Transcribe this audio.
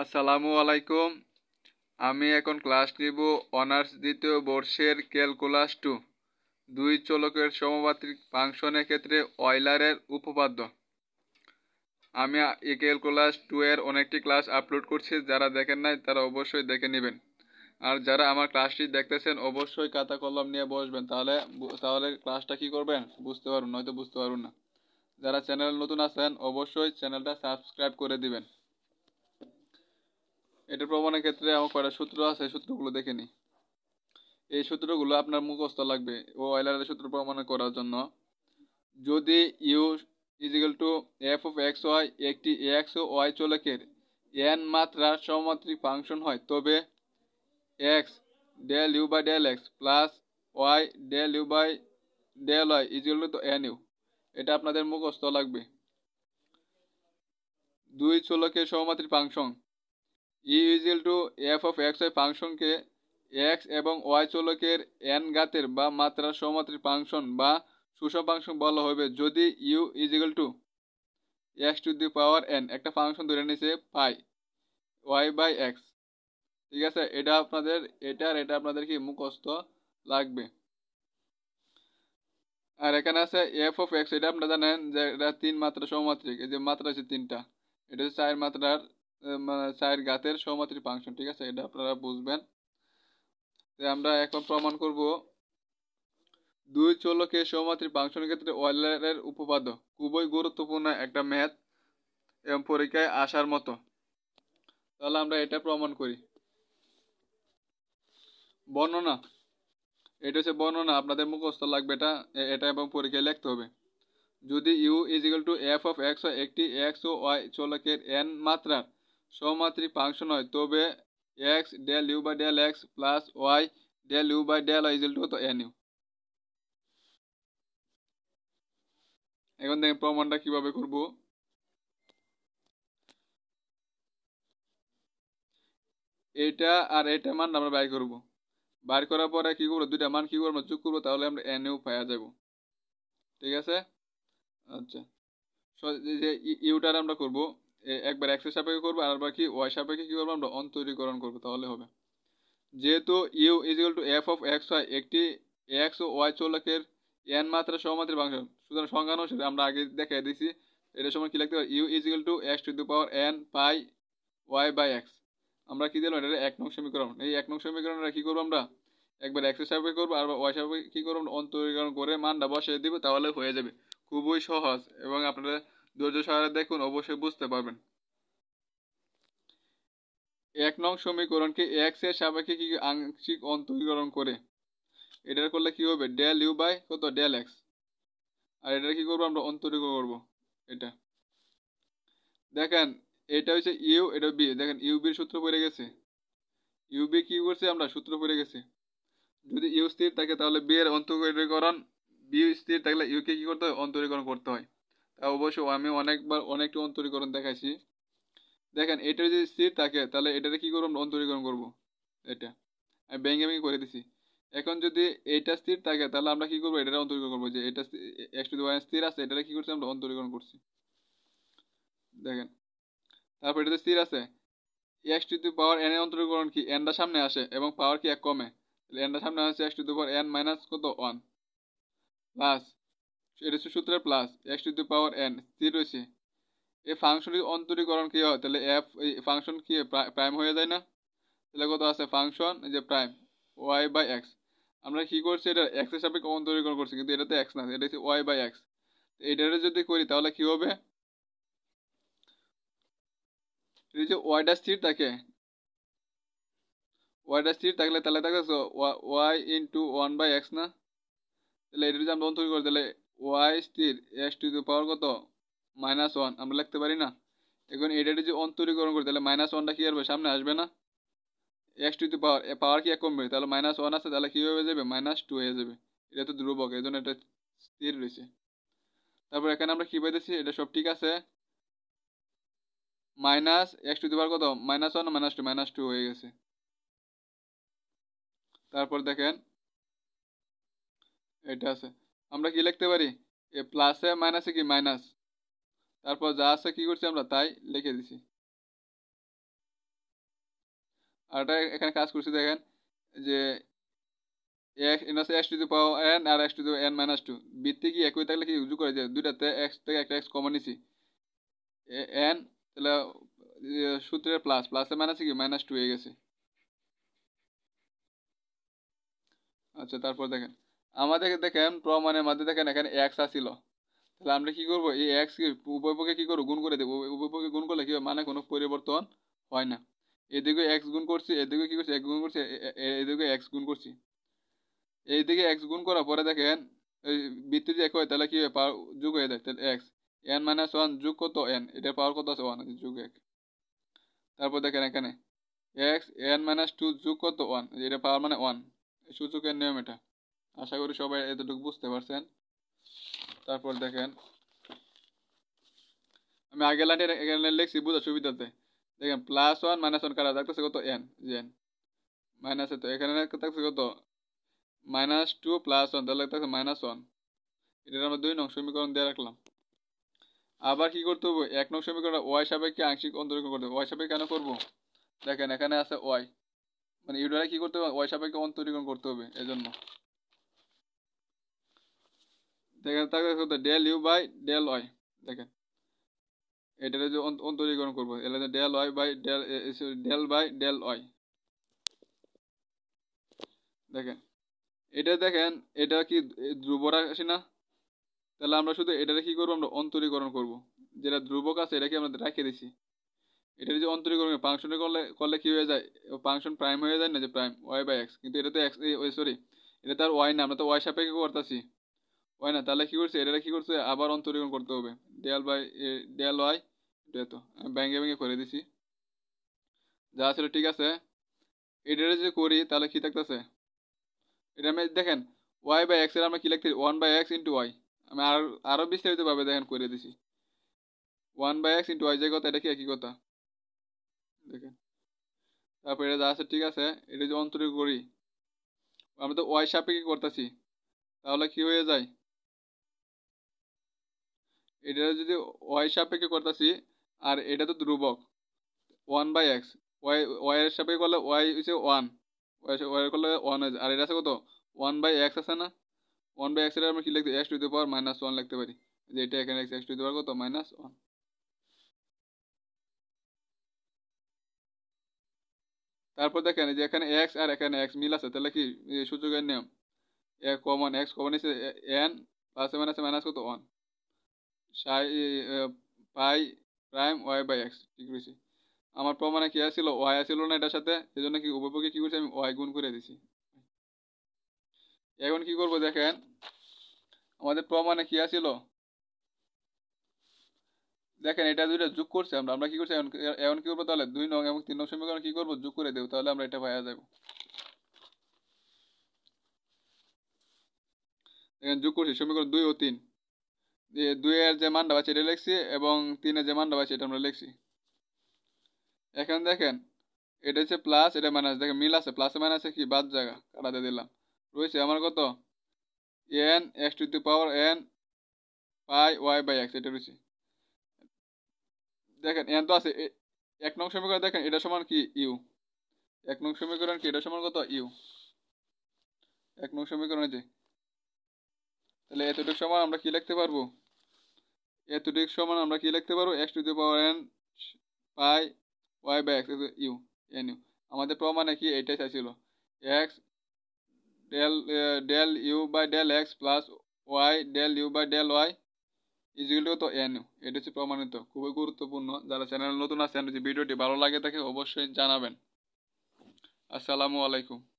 আসসালামু আলাইকুম আমি এখন ক্লাস নিব অনার্স দ্বিতীয় বর্ষের ক্যালকুলাস টু দুই চলকের সমবাত্রিক ফাংশনের ক্ষেত্রে অয়লারের উপপাদ্য আমি এই ক্যালকুলাস টু এর অনেকটি ক্লাস আপলোড করছি যারা দেখেন নাই তারা অবশ্যই দেখে নেবেন আর যারা আমার ক্লাসটি দেখতেছেন অবশ্যই কাতা কলম নিয়ে বসবেন তাহলে তাহলে ক্লাসটা কি করবেন বুঝতে পারুন নয়তো বুঝতে পারুন না যারা চ্যানেল নতুন আছেন অবশ্যই চ্যানেলটা সাবস্ক্রাইব করে দিবেন এটা প্রমাণের ক্ষেত্রে আমার কয়টা সূত্র আছে সূত্রগুলো দেখে নিই এই সূত্রগুলো আপনার মুখস্থ লাগবে ও অয়লারের সূত্র প্রমাণ করার জন্য যদি u is equal to f of x y একটি এক্স ও ওয়াই চলকের এন মাত্রার সমমাত্রিক ফাংশন হয় তবে x del u by del x plus y del u by del y is equal to n u এটা আপনাদের মুখস্থ লাগবে দুই চলকের সমমাত্রিক ফাংশন ই is equal to f of x y ফাংশনকে এক্স এবং ওয়াই চলকের এন গাতের বা মাত্রার সমাত্রিক ফাংশন বা সুষম ফাংশন বলা হবে যদি u is equal to x to the power n একটা ফাংশন ধরে নিয়েছে পাই ওয়াই বাই এক্স ঠিক আছে এটা আপনাদের এটার এটা আপনাদের কি মুখস্থ লাগবে আর এখানে আছে এফ অফ এক্স এটা আপনারা জানেন যে এটা তিন মাত্রা সমমাত্রিক এই যে মাত্রা আছে তিনটা এটা হচ্ছে চার মাত্রার মানে চায়ের গাতের সমাত্রি ফাংশন ঠিক আছে এটা আপনারা বুঝবেন তো আমরা এখন প্রমাণ করব দুই চলকে সমাত্রি ফাংশনের ক্ষেত্রে ওয়েলারের উপপাদ্য খুবই গুরুত্বপূর্ণ একটা ম্যাথ এবং পরীক্ষায় আসার মতো তাহলে আমরা এটা প্রমাণ করি বর্ণনা এটা হচ্ছে বর্ণনা আপনাদের মুখস্থ লাগবে এটা এটা এবং পরীক্ষায় লিখতে হবে যদি u is to f of x একটি এক্স ও ওয়াই চলকের এন মাত্রার সমাত্রিক ফাংশন হয় তবে x del u by del x plus y del u by del y is equal to তো এন ইউ এখন দেখেন প্রমাণটা কিভাবে করব এটা আর এটা মান আমরা বাই করব বাইর করার পরে কি করবো দুইটা মান কি করবো আমরা যোগ করবো তাহলে আমরা এন ইউ পাওয়া যাব ঠিক আছে আচ্ছা যে ইউটার আমরা করবো একবার এক্স এর সাপেক্ষে করবো আর বাকি ওয়াই সাপেক্ষে কী করবো আমরা অন্তরীকরণ করবো তাহলে হবে যেহেতু u is equal to f of x y একটি এক্স ও ওয়াই চলকের এন মাত্রা সমাত্রা ফাংশন সুতরাং সংজ্ঞা অনুসারে আমরা আগে দেখাই দিয়েছি এর সময় কী লিখতে পারি u is equal to x to the power n phi y by x আমরা কী দিলাম এটা এক নং সমীকরণ এই এক নং সমীকরণটা কী করবো আমরা একবার এক্সের সাপেক্ষে করবো আর ওয়াই সাপেক্ষে কী করবো অন্তরীকরণ করে মানটা বসিয়ে দেবো তাহলে হয়ে যাবে খুবই সহজ এবং আপনারা ধৈর্য সহারে দেখুন অবশ্যই বুঝতে পারবেন এক নং সমীকরণকে এক্স এর সাপেক্ষে কি আংশিক অন্তরীকরণ করে এটা করলে কি হবে ডেল ইউ বাই কত ডেল এক্স আর এটা কি করবো আমরা অন্তরীকরণ করব এটা দেখেন এটা হচ্ছে ইউ এটা বি দেখেন ইউবির সূত্র পড়ে গেছে ইউবি কি করছে আমরা সূত্র পড়ে গেছে যদি ইউ স্থির থাকে তাহলে বি এর অন্তরীকরণ বি স্থির থাকলে ইউকে কি করতে হয় অন্তরীকরণ করতে হয় অবশ্য আমি অনেকবার অনেকটা অন্তরীকরণ দেখাইছি দেখেন এটা যদি স্থির থাকে তাহলে এটাতে কী করব অন্তরীকরণ করব এটা আমি ব্যাঙ্গে ব্যাঙ্গে করে দিছি এখন যদি এটা স্থির থাকে তাহলে আমরা কী করবো এটা অন্তরীকরণ করবো যে এটা এক্স টু ওয়ান স্থির আছে এটা কী করছি আমরা অন্তরীকরণ করছি দেখেন তারপর এটাতে স্থির আছে x to the power n এর অন্তরীকরণ কি এনটা সামনে আসে এবং পাওয়ার কি এক কমে তাহলে এনটা সামনে আসে x to the power n minus কত ওয়ান প্লাস এটা হচ্ছে সূত্রের plus x to the power n স্থির রয়েছে এই ফাংশনের অন্তরীকরণ কী হয় তাহলে এফ এই ফাংশন কী প্রাইম হয়ে যায় না তাহলে কত আছে ফাংশন যে প্রাইম ওয়াই বাই এক্স আমরা কী করছি এটা এক্সের সাপেক্ষে অন্তরীকরণ করছি কিন্তু এটা তো এক্স না এটা হচ্ছে ওয়াই বাই এক্স এটা যদি করি তাহলে কী হবে এটা যে ওয়াইটা স্থির থাকে ওয়াইটা স্থির থাকলে তাহলে থাকে y into one by x না তাহলে এটা যদি আমরা অন্তরীকরণ তাহলে ওয়াই স্থির এস টু দি পাওয়ার কত মাইনাস ওয়ান আমরা লিখতে পারি না এখন এটা যদি অন্তরীকরণ করি তাহলে মাইনাস ওয়ানটা কী আসবে সামনে আসবে না এক্স টু দি পাওয়ার পাওয়ার কি এক কমবে তাহলে মাইনাস ওয়ান আছে তাহলে কী হয়ে যাবে মাইনাস টু হয়ে যাবে এটা তো ধ্রুবক এই জন্য এটা স্থির রয়েছে তারপর এখানে আমরা কী পাইতেছি এটা সব ঠিক আছে minus x to the power কত minus one minus two minus two হয়ে গেছে তারপর দেখেন এটা আছে আমরা কি লিখতে পারি এ প্লাসে মাইনাসে কি মাইনাস তারপর যা আছে কি করছি আমরা তাই লিখে দিছি আর এটা এখানে কাজ করছি দেখেন যে x to the power n আর x to the n minus two বৃত্তি কি একই থাকলে কি উজু করে যে দুইটাতে এক্স থেকে একটা এক্স কমন নিছি এন তাহলে সূত্রের প্লাস প্লাসে মাইনাসে কি মাইনাস টু হয়ে গেছে আচ্ছা তারপর দেখেন আমাদের দেখেন প্রমাণের মধ্যে দেখেন এখানে এক্স আসিল তাহলে আমরা কী করবো এই এক্স উভয়পক্ষে কী করবো গুণ করে দেবো উভয়পক্ষে গুণ করলে কি মানে কোনো পরিবর্তন হয় না এদিকে এক্স গুণ করছি এদিকে কী করছি এক গুণ করছি এদিকে এক্স গুণ করছি এইদিকে এক্স গুণ করার পরে দেখেন বৃত্তি যে এক হয় তাহলে কী হয় পাওয়ার যুগ হয়ে যায় তাহলে এক্স এন মাইনাস ওয়ান যুগ কত এন এটার পাওয়ার কত আছে ওয়ান যুগ এক তারপর দেখেন এখানে এক্স এন মাইনাস টু যুগ কত ওয়ান এটা পাওয়ার মানে ওয়ান সূচকের নিয়ম এটা আশা করি সবাই এতটুকু বুঝতে পারছেন তারপর দেখেন আমি আগের লাইনে আগের লাইন লিখছি বোঝার সুবিধাতে দেখেন প্লাস ওয়ান মাইনাস ওয়ান কারা থাকতেছে কত এন এন মাইনাসে তো এখানে থাকছে কত মাইনাস টু প্লাস ওয়ান তাহলে থাকছে মাইনাস ওয়ান এটা আমরা দুই নং সমীকরণ দিয়ে রাখলাম আবার কি করতে হবে এক নং সমীকরণ ওয়াই সাপেক্ষে আংশিক অন্তরীক্ষণ করতে হবে ওয়াই সাপেক্ষে কেন করবো দেখেন এখানে আছে ওয়াই মানে ইউডারে কী করতে হবে ওয়াই সাপেক্ষে অন্তরীকরণ করতে হবে এজন্য দেখেন তাকে del u by del y দেখেন এটা যে অন্তরীকরণ করবো এলে del y by del del by del y দেখেন এটা দেখেন এটা কি ধ্রুব রাশি না তাহলে আমরা শুধু এটা কি করবো আমরা অন্তরীকরণ করবো যেটা ধ্রুবক আছে এটাকে আমরা রাখিয়ে দিছি এটা যে অন্তরীকরণ ফাংশনে করলে করলে কি হয়ে যায় ফাংশন প্রাইম হয়ে যায় না যে প্রাইম ওয়াই বাই এক্স কিন্তু এটা তো এক্স সরি এটা তার ওয়াই না আমরা তো ওয়াই সাপেক্ষে করতেছি হয় না তাহলে কী করছে এটা কী করছে আবার অন্তরীকরণ করতে হবে দেয়াল বাই দেয়াল ওয়াই এটা তো আমি ব্যাঙ্গে ব্যাঙ্গে করে দিছি যা আছে ঠিক আছে এটা যদি করি তাহলে কী থাকতেছে এটা আমি দেখেন ওয়াই বাই এক্স এর আমরা কী লিখতে one by x into y আমি আর আরও বিস্তারিতভাবে দেখেন করে দিছি one by x into y যে কথা এটা কি একই কথা দেখেন তারপর এটা যা আছে ঠিক আছে এটা যদি অন্তরিক করি আমি তো ওয়াই সাপেক্ষে করতেছি তাহলে কি হয়ে যায় এটা যদি ওয়াই সাপেক্ষে করতেছি আর এটা তো ধ্রুবক one by x y y সাপেক্ষে করলে ওয়াই হচ্ছে ওয়ান ওয়াই করলে ওয়ান হয়েছে আর এটা আছে কত ওয়ান বাই এক্স আছে না ওয়ান বাই এক্স এটা আমরা কী লিখতে x to the power minus one লিখতে পারি যে এটা এখানে x x to the power কত মাইনাস ওয়ান তারপর দেখেন যে এখানে এক্স আর এখানে এক্স মিল আছে তাহলে কি সূচকের নিয়ম কমন এক্স কমন এসে এন প্লাস মাইনাস মাইনাস কত one psi phi prime y by x ঠিক করেছি আমার প্রমাণে কি আসছিল ওয়াই আসছিল না এটার সাথে এই জন্য কি উপপক্ষে কী করছি আমি ওয়াই গুণ করে দিছি এখন কি করবো দেখেন আমাদের প্রমাণে কি আসছিল দেখেন এটা দুইটা যোগ করছে আমরা আমরা কি করছি এখন এখন কি করবো তাহলে দুই নং এবং তিন নং সমীকরণ কি করবো যোগ করে দেবো তাহলে আমরা এটা পাওয়া যাব দেখেন যোগ করছি সমীকরণ দুই ও তিন দুইয়ের যে মানটা পাচ্ছি এটা লিখছি এবং তিনের যে মানটা পাচ্ছি এটা আমরা লিখছি এখন দেখেন এটা হচ্ছে প্লাস এটা মাইনাস দেখেন মিল আছে প্লাসে মাইনাসে কি বাদ জায়গা কাটাতে দিলাম রয়েছে আমার কত n x to the power n phi y by x এটা রয়েছে দেখেন এন তো আছে এক নং সমীকরণ দেখেন এটা সমান কি ইউ এক নং সমীকরণ কি এটা সমান কত ইউ এক নং সমীকরণ যে তাহলে এতটুকু সময় আমরা কি লিখতে পারবো এতটুক সমান আমরা কি লিখতে পারবো x to the power n phi y by x u n u আমাদের প্রমাণে মানে কি এইটাই চাইছিল x del del u by del x plus y del u by del y ইজিগুলি তো এন ইউ এটা হচ্ছে প্রমাণিত খুবই গুরুত্বপূর্ণ যারা চ্যানেল নতুন আছেন যদি ভিডিওটি ভালো লাগে থাকে অবশ্যই জানাবেন আসসালামু আলাইকুম